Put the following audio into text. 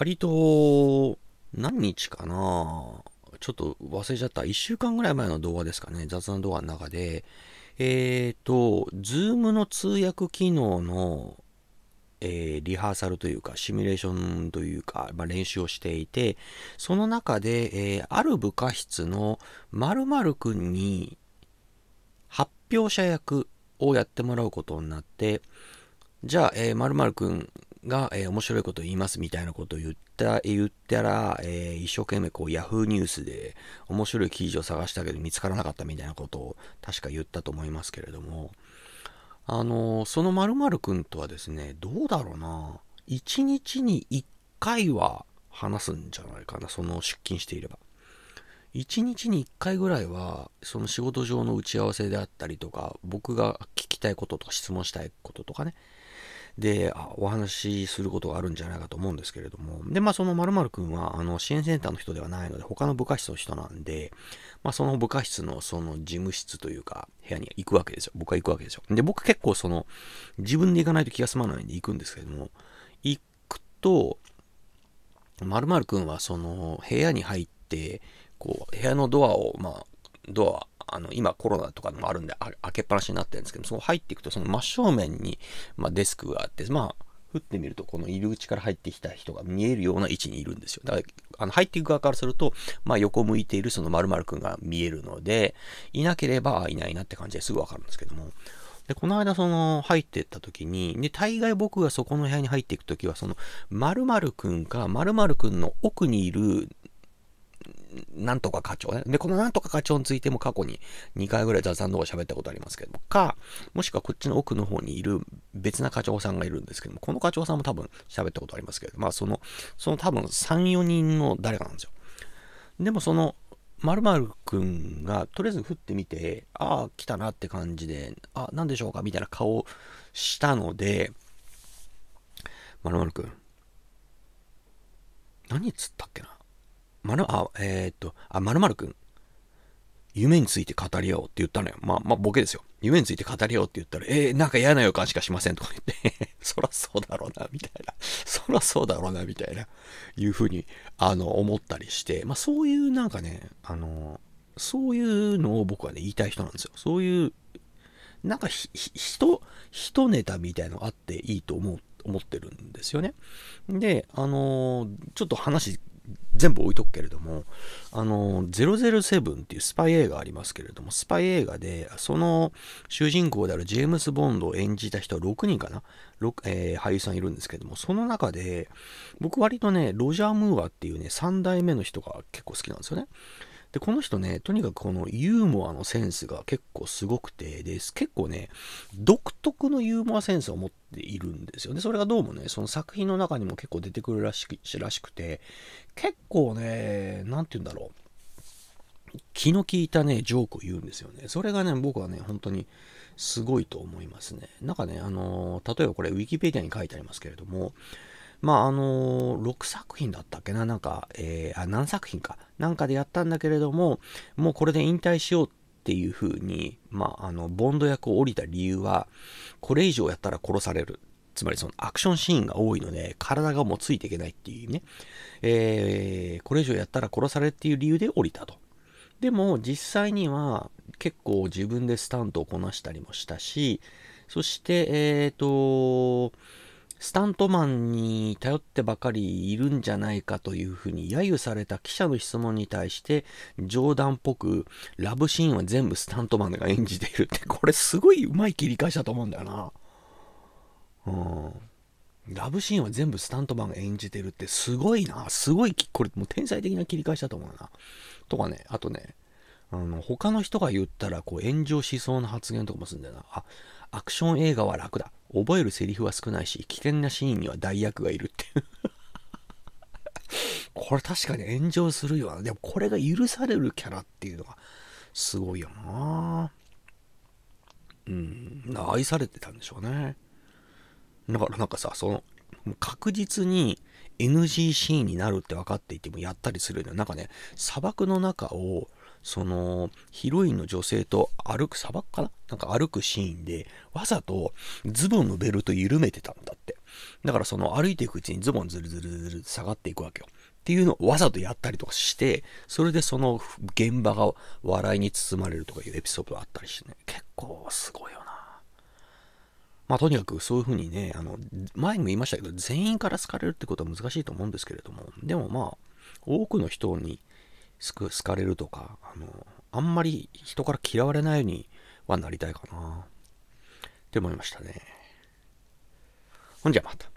割と、何日かなちょっと忘れちゃった。1週間ぐらい前の動画ですかね。雑談動画の中で。えっ、ー、と、ズームの通訳機能の、えー、リハーサルというか、シミュレーションというか、まあ、練習をしていて、その中で、えー、ある部下室の〇〇くんに発表者役をやってもらうことになって、じゃあ、えー、〇〇くん、が、えー、面白いこと言いますみたいなことを言った、言ったら、えー、一生懸命こう Yahoo ニュースで面白い記事を探したけど見つからなかったみたいなことを確か言ったと思いますけれども、あのー、その〇〇くんとはですね、どうだろうな、1日に1回は話すんじゃないかな、その出勤していれば。1日に1回ぐらいは、その仕事上の打ち合わせであったりとか、僕が聞きたいこととか質問したいこととかね、で、お話しすることがあるんじゃないかと思うんですけれども、で、まあ、その〇〇くんは、あの、支援センターの人ではないので、他の部下室の人なんで、まあ、その部下室の、その事務室というか、部屋に行くわけですよ。僕は行くわけですよ。で、僕結構その、自分で行かないと気が済まないんで行くんですけれども、行くと、〇〇くんはその、部屋に入って、こう、部屋のドアを、まあ、ドア、あの、今コロナとかもあるんで、開けっぱなしになってるんですけど、その入っていくと、その真正面に、まあ、デスクがあって、まあ、降ってみると、この入り口から入ってきた人が見えるような位置にいるんですよ。だから、あの入っていく側からすると、まあ、横向いているその〇〇くんが見えるので、いなければ、いないなって感じですぐわかるんですけども。で、この間、その、入ってった時に、で、大概僕がそこの部屋に入っていく時は、その、〇〇くんか、〇〇くんの奥にいるなんとか課長ね。で、このなんとか課長についても過去に2回ぐらい雑談動画喋ったことありますけども、か、もしくはこっちの奥の方にいる別な課長さんがいるんですけども、この課長さんも多分喋ったことありますけど、まあその、その多分3、4人の誰かなんですよ。でもその、〇〇くんがとりあえず振ってみて、ああ、来たなって感じで、あ、なんでしょうかみたいな顔したので、〇〇くん、何つったっけなまる、あ、えー、っと、あ、まるまるくん。夢について語り合おうって言ったのよ。まあ、まあ、ボケですよ。夢について語り合おうって言ったら、えー、なんか嫌な予感しかしませんとか言って、そらそうだろうな、みたいな。そらそうだろうな、みたいな。いうふうに、あの、思ったりして、まあ、そういうなんかね、あの、そういうのを僕はね、言いたい人なんですよ。そういう、なんかひ、ひ、人、人ネタみたいのあっていいと思う、思ってるんですよね。で、あの、ちょっと話全部置いとくけれども、あの、007っていうスパイ映画ありますけれども、スパイ映画で、その主人公であるジェームス・ボンドを演じた人は6人かな、えー、俳優さんいるんですけども、その中で、僕割とね、ロジャー・ムーアっていうね、3代目の人が結構好きなんですよね。で、この人ね、とにかくこのユーモアのセンスが結構すごくて、で、結構ね、独特のユーモアセンスを持っているんですよね。それがどうもね、その作品の中にも結構出てくるらしくらしくて、結構ね、なんて言うんだろう。気の利いたね、ジョークを言うんですよね。それがね、僕はね、本当にすごいと思いますね。なんかね、あのー、例えばこれ、ウィキペディアに書いてありますけれども、まああのー、6作品だったっけな、なんか、えー、あ何作品か、なんかでやったんだけれども、もうこれで引退しようっていうふうに、まあ、あの、ボンド役を降りた理由は、これ以上やったら殺される。つまりそのアクションシーンが多いので、体がもうついていけないっていうね、えー、これ以上やったら殺されるっていう理由で降りたと。でも実際には結構自分でスタントをこなしたりもしたし、そして、えっ、ー、と、スタントマンに頼ってばかりいるんじゃないかというふうに揶揄された記者の質問に対して冗談っぽくラブシーンは全部スタントマンが演じているってこれすごいうまい切り返しだと思うんだよな。うん。ラブシーンは全部スタントマンが演じてるってすごいな。すごい、これもう天才的な切り返しだと思うな。とかね、あとね、あの、他の人が言ったらこう炎上しそうな発言とかもするんだよな。あ、アクション映画は楽だ。覚えるセリフは少ないし、危険なシーンには代役がいるっていう これ確かに炎上するよな。でもこれが許されるキャラっていうのがすごいよな。うん、愛されてたんでしょうね。だからなんかさ、その確実に NG シーンになるって分かっていてもやったりするよ、ね、なんかね、砂漠の中を、その、ヒロインの女性と歩く、砂漠かななんか歩くシーンで、わざとズボンのベルト緩めてたんだって。だからその歩いていくうちにズボンズルズルズル下がっていくわけよ。っていうのをわざとやったりとかして、それでその現場が笑いに包まれるとかいうエピソードがあったりしてね、結構すごいよな。まあ、とにかくそういうふうにね、あの、前も言いましたけど、全員から好かれるってことは難しいと思うんですけれども、でもまあ、多くの人に好かれるとか、あの、あんまり人から嫌われないようにはなりたいかな、って思いましたね。ほんじゃまた。